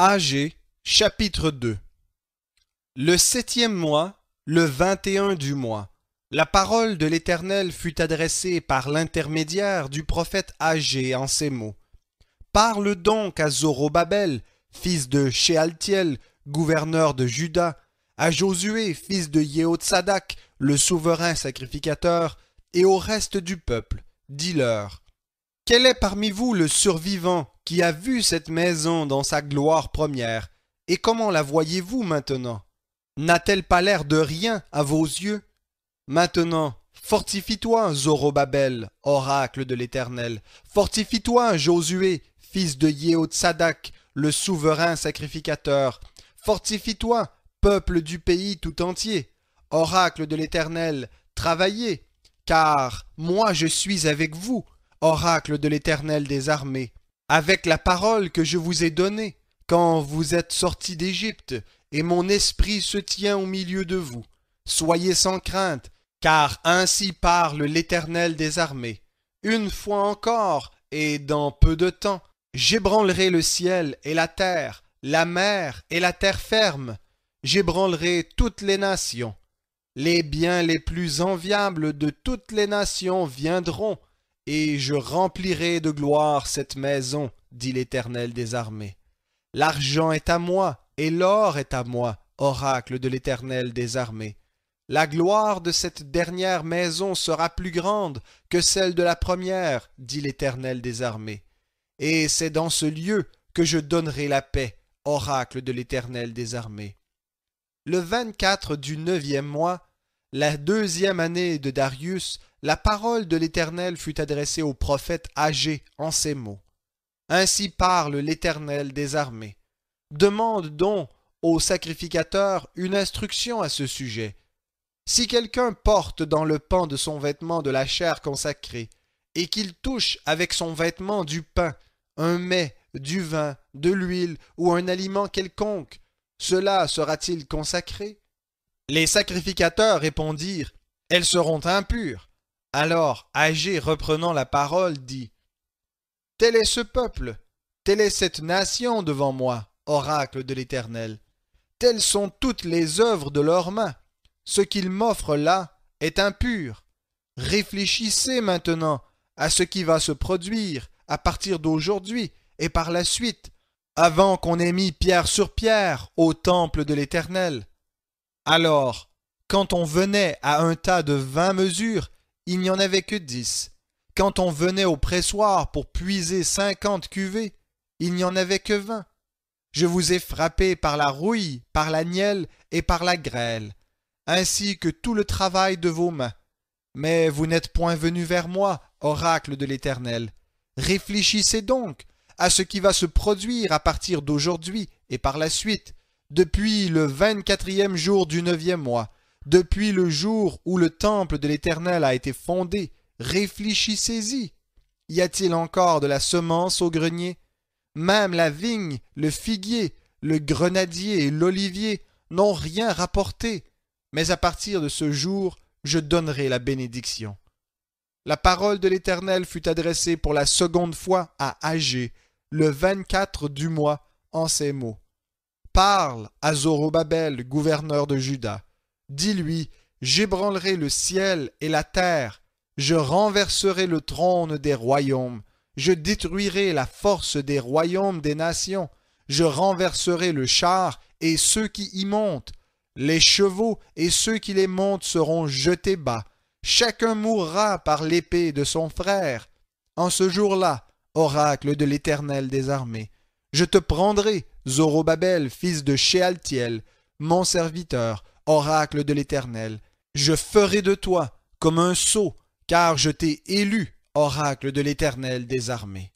Agé, chapitre 2 Le septième mois, le vingt-et-un du mois, la parole de l'Éternel fut adressée par l'intermédiaire du prophète Agé en ces mots. Parle donc à Zorobabel, fils de Shealtiel, gouverneur de Juda, à Josué, fils de Yehotsadak, le souverain sacrificateur, et au reste du peuple, dis-leur. Quel est parmi vous le survivant qui a vu cette maison dans sa gloire première, et comment la voyez-vous maintenant N'a-t-elle pas l'air de rien à vos yeux Maintenant, fortifie-toi, Zorobabel, oracle de l'Éternel, fortifie-toi, Josué, fils de Yehotsadak, le souverain sacrificateur, fortifie-toi, peuple du pays tout entier, oracle de l'Éternel, travaillez, car moi je suis avec vous, oracle de l'Éternel des armées avec la parole que je vous ai donnée quand vous êtes sortis d'Égypte, et mon esprit se tient au milieu de vous. Soyez sans crainte, car ainsi parle l'Éternel des armées. Une fois encore, et dans peu de temps, j'ébranlerai le ciel et la terre, la mer et la terre ferme. J'ébranlerai toutes les nations. Les biens les plus enviables de toutes les nations viendront et je remplirai de gloire cette maison, dit l'Éternel des armées. L'argent est à moi, et l'or est à moi, oracle de l'Éternel des armées. La gloire de cette dernière maison sera plus grande que celle de la première, dit l'Éternel des armées. Et c'est dans ce lieu que je donnerai la paix, oracle de l'Éternel des armées. Le vingt-quatre du neuvième mois, la deuxième année de Darius, la parole de l'Éternel fut adressée au prophète âgé en ces mots. Ainsi parle l'Éternel des armées. Demande donc au sacrificateur une instruction à ce sujet. Si quelqu'un porte dans le pan de son vêtement de la chair consacrée, et qu'il touche avec son vêtement du pain, un mets, du vin, de l'huile ou un aliment quelconque, cela sera-t-il consacré les sacrificateurs répondirent Elles seront impures. Alors Agé, reprenant la parole, dit Tel est ce peuple, telle est cette nation devant moi, oracle de l'Éternel. Telles sont toutes les œuvres de leurs mains. Ce qu'ils m'offrent là est impur. Réfléchissez maintenant à ce qui va se produire à partir d'aujourd'hui et par la suite, avant qu'on ait mis pierre sur pierre au temple de l'Éternel. Alors, quand on venait à un tas de vingt mesures, il n'y en avait que dix. Quand on venait au pressoir pour puiser cinquante cuvées, il n'y en avait que vingt. Je vous ai frappé par la rouille, par la nielle et par la grêle, ainsi que tout le travail de vos mains. Mais vous n'êtes point venu vers moi, oracle de l'Éternel. Réfléchissez donc à ce qui va se produire à partir d'aujourd'hui et par la suite, depuis le vingt-quatrième jour du neuvième mois, depuis le jour où le temple de l'Éternel a été fondé, réfléchissez-y. Y a-t-il encore de la semence au grenier Même la vigne, le figuier, le grenadier et l'olivier n'ont rien rapporté, mais à partir de ce jour, je donnerai la bénédiction. La parole de l'Éternel fut adressée pour la seconde fois à Agé, le vingt-quatre du mois, en ces mots. Parle à Zorobabel, gouverneur de Juda. Dis-lui, j'ébranlerai le ciel et la terre, je renverserai le trône des royaumes, je détruirai la force des royaumes des nations, je renverserai le char et ceux qui y montent, les chevaux et ceux qui les montent seront jetés bas, chacun mourra par l'épée de son frère. En ce jour-là, oracle de l'Éternel des armées, je te prendrai Zorobabel, fils de Shealtiel, mon serviteur, oracle de l'Éternel, je ferai de toi comme un sceau, car je t'ai élu, oracle de l'Éternel des armées.